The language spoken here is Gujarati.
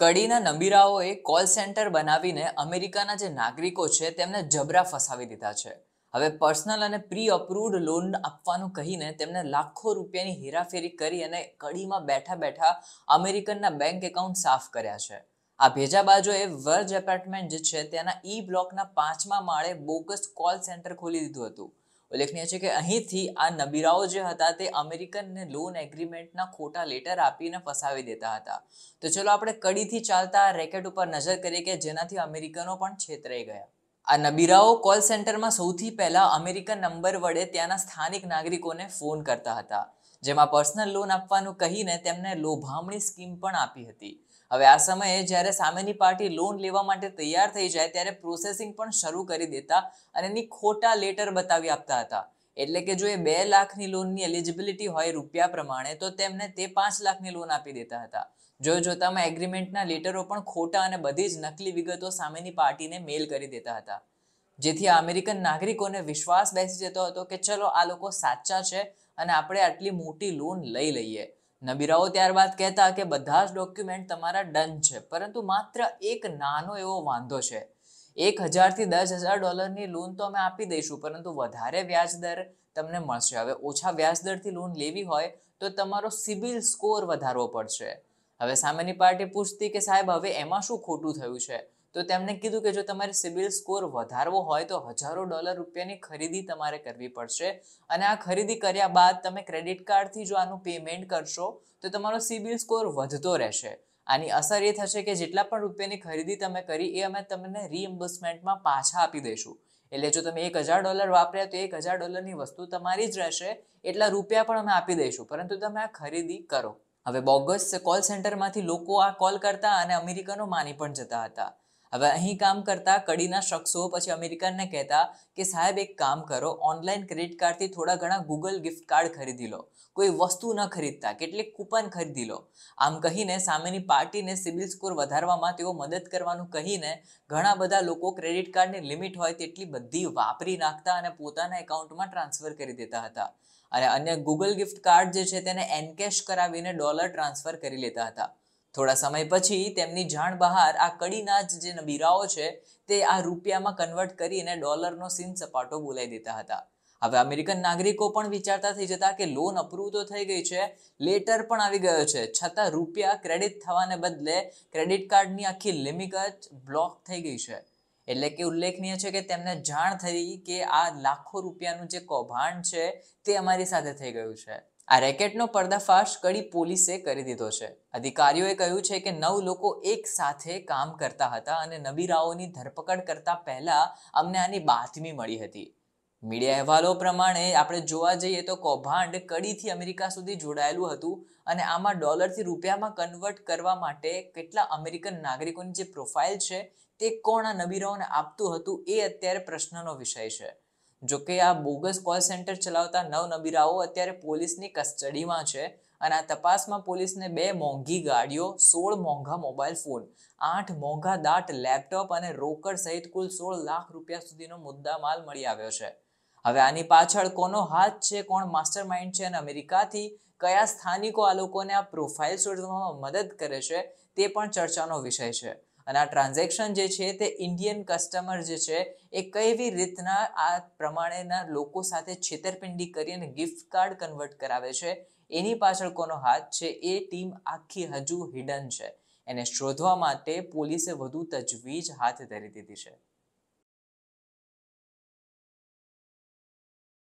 કડીના નબીરાઓએ કોલ સેન્ટર બનાવીને અમેરિકાના જે નાગરિકો છે તેમને જબરા ફસાવી દીધા છે હવે પર્સનલ અને પ્રી અપ્રુવડ લોન આપવાનું કહીને તેમને લાખો રૂપિયાની હેરાફેરી કરી અને કડીમાં બેઠા બેઠા અમેરિકનના બેંક એકાઉન્ટ સાફ કર્યા છે આ ભેજા બાજુએ વર્જ એપાર્ટમેન્ટ જે છે તેના ઈ બ્લોકના પાંચમા માળે બોગસ કોલ સેન્ટર ખોલી દીધું હતું ઉલ્લેખનીય છે કે અહીંથી આ નબીરાઓ જે હતા તે અમેરિકનને લોન એગ્રીમેન્ટના ખોટા લેટર આપીને ફસાવી દેતા હતા તો ચલો આપણે કડીથી ચાલતા રેકેટ ઉપર નજર કરીએ કે જેનાથી અમેરિકનો પણ છેતરાઈ ગયા આ નબીરાઓ કોલ સેન્ટરમાં સૌથી પહેલાં અમેરિકન નંબર વડે ત્યાંના સ્થાનિક નાગરિકોને ફોન કરતા હતા જેમાં પર્સનલ લોન આપવાનું કહીને તેમને લોભામણી સ્કીમ પણ આપી હતી હવે આ સમયે જ્યારે સામેની પાર્ટી લોન લેવા માટે તૈયાર થઈ જાય ત્યારે પ્રોસેસિંગ પણ શરૂ કરી દેતા અને એની ખોટા લેટર બતાવી આપતા હતા એટલે કે જો એ બે લાખની લોનની એલિજિબિલિટી હોય રૂપિયા પ્રમાણે તો તેમને તે પાંચ લાખની લોન આપી દેતા હતા જો જોતામાં એગ્રીમેન્ટના લેટરો પણ ખોટા અને બધી જ નકલી વિગતો સામેની પાર્ટીને મેલ કરી દેતા હતા જેથી અમેરિકન નાગરિકોને વિશ્વાસ બેસી જતો હતો કે ચલો આ લોકો સાચા છે અને આપણે આટલી મોટી લોન લઈ લઈએ નબીરાઓ ત્યારબાદ કહેતા કે બધા જ ડોક્યુમેન્ટ તમારા ડન છે પરંતુ માત્ર એક નાનો એવો વાંધો છે એક હજારથી દસ હજાર ડોલરની લોન તો અમે આપી દઈશું પરંતુ વધારે વ્યાજદર તમને મળશે હવે ઓછા વ્યાજદરથી લોન લેવી હોય તો તમારો સિબિલ સ્કોર વધારવો પડશે હવે સામેની પાર્ટી પૂછતી કે સાહેબ હવે એમાં શું ખોટું થયું છે તો તેમણે કીધું કે જો તમારે સિબિલ સ્કોર વધારવો હોય તો હજારો ડોલર રૂપિયાની ખરીદી તમારે કરવી પડશે અને આ ખરીદી કર્યા બાદ તમે ક્રેડિટ કાર્ડથી જો આનું પેમેન્ટ કરશો તો તમારો સિબિલ સ્કોર વધતો રહેશે આની અસર એ થશે કે જેટલા પણ રૂપિયાની ખરીદી તમે કરી એ અમે તમને રીએમ્બર્સમેન્ટમાં પાછા આપી દઈશું એટલે જો તમે એક હજાર ડોલર વાપર્યા તો એક હજાર ડોલરની વસ્તુ તમારી જ રહેશે એટલા રૂપિયા પણ અમે આપી દઈશું પરંતુ તમે આ ખરીદી કરો હવે બોગસ કોલ સેન્ટરમાંથી લોકો આ કોલ કરતા અને અમેરિકનો માની પણ જતા હતા હવે અહીં કામ કરતા કડીના શખ્સો પછી અમેરિકનને કહેતા કે સાહેબ એક કામ કરો ઓનલાઈન ક્રેડિટ કાર્ડથી થોડા ઘણા ગૂગલ ગિફ્ટ કાર્ડ ખરીદી લો કોઈ વસ્તુ ન ખરીદતા કેટલીક કૂપન ખરીદી લો આમ કહીને સામેની પાર્ટીને સિબિલ સ્કોર વધારવામાં તેઓ મદદ કરવાનું કહીને ઘણા બધા લોકો ક્રેડિટ કાર્ડની લિમિટ હોય તેટલી બધી વાપરી નાખતા અને પોતાના એકાઉન્ટમાં ટ્રાન્સફર કરી દેતા હતા અને અન્ય ગૂગલ ગિફ્ટ કાર્ડ જે છે તેને એનકેશ કરાવીને ડોલર ટ્રાન્સફર કરી લેતા હતા થોડા સમય પછી તેમની જાણ બહાર આ કડીના જ જે નબીરાઓ છે તે આ રૂપિયામાં કન્વર્ટ કરીને ડોલરનો સીન સપાટો બોલાવી દેતા હતા હવે અમેરિકન નાગરિકો પણ વિચારતા થઈ જતા કે લોન અપ્રૂવ તો થઈ ગઈ છે લેટર પણ આવી ગયો છે છતાં રૂપિયા ક્રેડિટ થવાને બદલે ક્રેડિટ કાર્ડની આખી લિમિટ જ બ્લોક થઈ ગઈ છે એટલે કે ઉલ્લેખનીય છે કે તેમને જાણ થઈ કે આ લાખો રૂપિયાનું જે કૌભાંડ છે તે અમારી સાથે થઈ ગયું છે આ રેકેટનો પર્દાફાશ કડી પોલીસે કરી દીધો છે અધિકારીઓએ કહ્યું છે કે નવ લોકો એક સાથે કામ કરતા હતા અને નબીરાઓની ધરપકડ કરતા પહેલા અમને આની બાતમી મળી હતી મીડિયા અહેવાલો પ્રમાણે આપણે જોવા જઈએ તો કૌભાંડ કડીથી અમેરિકા સુધી જોડાયેલું હતું અને આમાં ડોલરથી રૂપિયામાં કન્વર્ટ કરવા માટે કેટલા અમેરિકન નાગરિકોની જે પ્રોફાઇલ છે તે કોણ આ નબીરાઓને આપતું હતું એ અત્યારે પ્રશ્નનો વિષય છે જોકે આ બોગસ કોલ સેન્ટર ચલાવતા નવ નબીરાઓ અત્યારે પોલીસની કસ્ટડીમાં છે અને આ તપાસમાં પોલીસને બે મોંઘી ગાડીઓ સોળ મોંઘા મોબાઈલ ફોન આઠ મોંઘા દાટ લેપટોપ અને રોકડ સહિત કુલ સોળ લાખ રૂપિયા સુધીનો મુદ્દામાલ મળી આવ્યો છે હવે આની પાછળ કોનો હાથ છે કોણ માસ્ટર માઇન્ડ છે અને અમેરિકાથી કયા સ્થાનિકો આ લોકોને આ પ્રોફાઇલ શોધવામાં મદદ કરે છે તે પણ ચર્ચાનો વિષય છે અને આ ટ્રાન્ઝેક્શન જે છે તે ઇન્ડિયન કસ્ટમર જે છે એ કેવી રીતના આ પ્રમાણેના લોકો સાથે છેતરપિંડી કરી અને ગિફ્ટ કાર્ડ કન્વર્ટ કરાવે છે એની પાછળ કોનો હાથ છે એ ટીમ આખી હજુ હિડન છે એને શોધવા માટે પોલીસે વધુ તજવીજ હાથ ધરી દીધી છે